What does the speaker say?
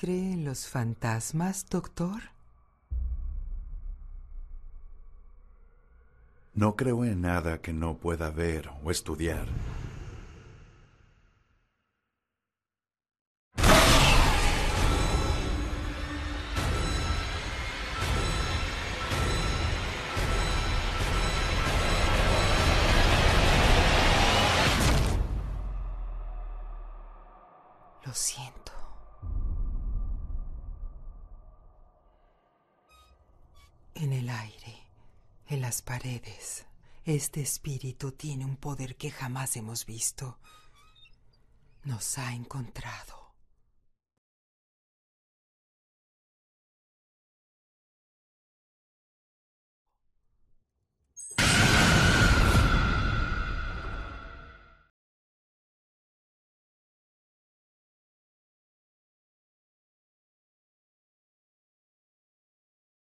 cree en los fantasmas, doctor? No creo en nada que no pueda ver o estudiar. Lo siento. en el aire, en las paredes. Este espíritu tiene un poder que jamás hemos visto. Nos ha encontrado.